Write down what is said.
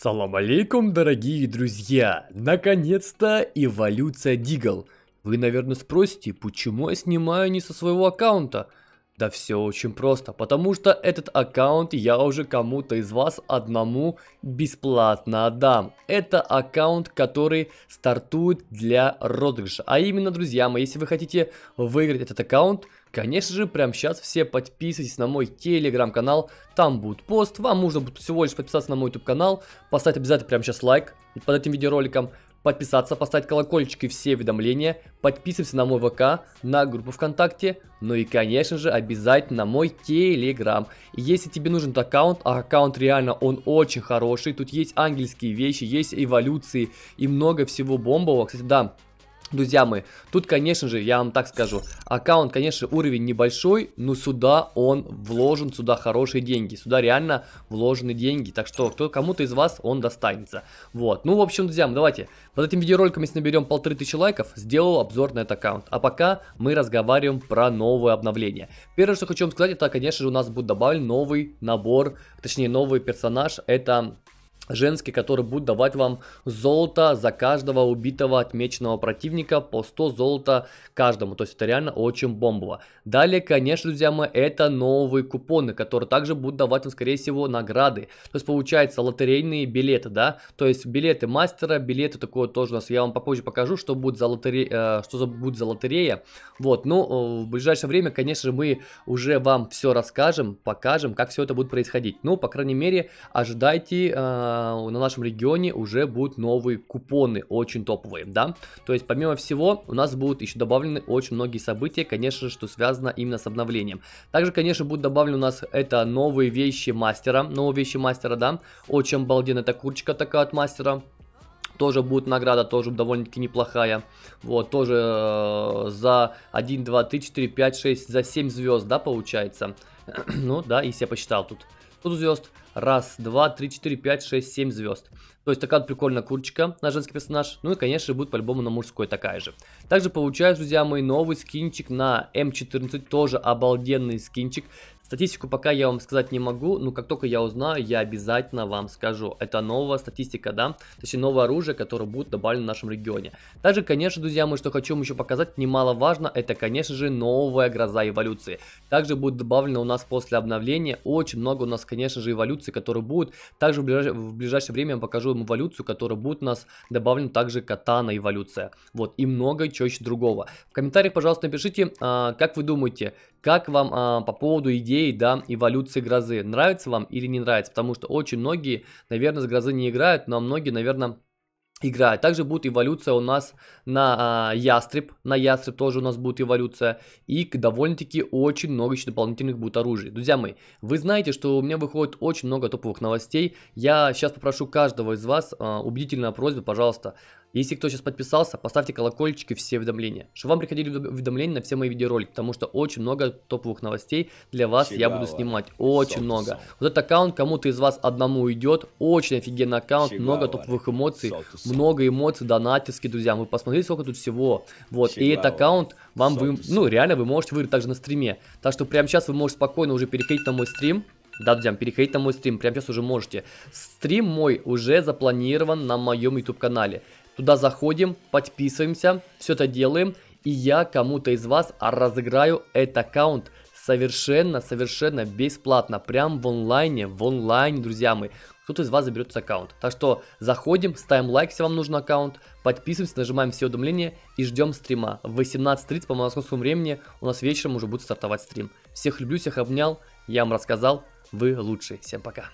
Салам алейкум, дорогие друзья! Наконец-то эволюция Дигл. Вы, наверное, спросите, почему я снимаю не со своего аккаунта? Да все очень просто, потому что этот аккаунт я уже кому-то из вас одному бесплатно отдам. Это аккаунт, который стартует для розыгрыша. А именно, друзья мои, если вы хотите выиграть этот аккаунт, Конечно же, прямо сейчас все подписывайтесь на мой телеграм-канал, там будет пост, вам нужно будет всего лишь подписаться на мой YouTube канал поставить обязательно прямо сейчас лайк под этим видеороликом, подписаться, поставить колокольчик и все уведомления, подписывайся на мой ВК, на группу ВКонтакте, ну и, конечно же, обязательно на мой Телеграм. Если тебе нужен аккаунт, а аккаунт реально, он очень хороший, тут есть ангельские вещи, есть эволюции и много всего бомбового. Кстати, да, Друзья мои, тут, конечно же, я вам так скажу, аккаунт, конечно, уровень небольшой, но сюда он вложен, сюда хорошие деньги, сюда реально вложены деньги, так что кто кому-то из вас он достанется. Вот, ну, в общем, друзья, давайте, под этим видеороликом, если наберем полторы тысячи лайков, сделаю обзор на этот аккаунт. А пока мы разговариваем про новое обновление. Первое, что хочу вам сказать, это, конечно же, у нас будет добавлен новый набор, точнее, новый персонаж, это женский, который будет давать вам золото за каждого убитого отмеченного противника по 100 золота каждому. То есть это реально очень бомбово. Далее, конечно, друзья мои, это новые купоны, которые также будут давать вам, скорее всего, награды. То есть получается лотерейные билеты, да? То есть билеты мастера, билеты такое тоже у нас. Я вам попозже покажу, что будет за, лотере... э, что за... будет за лотерея. Вот, ну, э, в ближайшее время, конечно же, мы уже вам все расскажем, покажем, как все это будет происходить. Ну, по крайней мере, ожидайте... Э а, на нашем регионе уже будут новые купоны, очень топовые, да. То есть, помимо всего, у нас будут еще добавлены очень многие события, конечно же, что связано именно с обновлением. Также, конечно, будут добавлены у нас это новые вещи мастера, новые вещи мастера, да. Очень обалденная эта курочка такая от мастера тоже будет награда, тоже довольно-таки неплохая. Вот, тоже э, за 1, 2, 3, 4, 5, 6, за 7 звезд, да, получается. ну, да, если я посчитал тут тут звезд. Раз, два, три, четыре, пять, шесть, семь звезд. То есть такая вот прикольная курочка на женский персонаж. Ну и, конечно, будет по-любому на мужской такая же. Также получаю, друзья мои, новый скинчик на М14. Тоже обалденный скинчик Статистику пока я вам сказать не могу, но как только я узнаю, я обязательно вам скажу. Это новая статистика, да, то есть новое оружие, которое будет добавлено в нашем регионе. Также, конечно, друзья мои, что хочу вам еще показать, немаловажно, это, конечно же, новая гроза эволюции. Также будет добавлено у нас после обновления очень много у нас, конечно же, эволюций, которые будут. Также в ближайшее, в ближайшее время я покажу вам эволюцию, которая будет у нас добавлена также катана эволюция. Вот, и много чего еще другого. В комментариях, пожалуйста, напишите, а, как вы думаете, как вам а, по поводу идеи, да, эволюции грозы? Нравится вам или не нравится? Потому что очень многие, наверное, с грозы не играют, но многие, наверное, играют. Также будет эволюция у нас на а, ястреб, на ястреб тоже у нас будет эволюция. И довольно-таки очень много еще дополнительных будет оружий. Друзья мои, вы знаете, что у меня выходит очень много топовых новостей. Я сейчас попрошу каждого из вас, а, убедительная просьба, пожалуйста, если кто сейчас подписался, поставьте колокольчик и все уведомления, чтобы вам приходили уведомления на все мои видеоролики, потому что очень много топовых новостей для вас Чигава. я буду снимать, очень Сон, много. Сон. Вот этот аккаунт кому-то из вас одному уйдет, очень офигенный аккаунт, Чигава. много топовых эмоций, Сон, много эмоций, донатиски, друзья, вы посмотрите сколько тут всего, вот, Чигава. и этот аккаунт вам, вы, ну реально вы можете выиграть также на стриме, так что прямо сейчас вы можете спокойно уже переходить на мой стрим, да, друзья, переходите на мой стрим, прямо сейчас уже можете. Стрим мой уже запланирован на моем YouTube канале. Туда заходим, подписываемся, все это делаем. И я кому-то из вас разыграю этот аккаунт совершенно-совершенно бесплатно. Прям в онлайне, в онлайне, друзья мои. Кто-то из вас заберет этот аккаунт. Так что заходим, ставим лайк, если вам нужен аккаунт, подписываемся, нажимаем все уведомления и ждем стрима. В 18.30 по московскому времени у нас вечером уже будет стартовать стрим. Всех люблю, всех обнял, я вам рассказал, вы лучшие. Всем пока.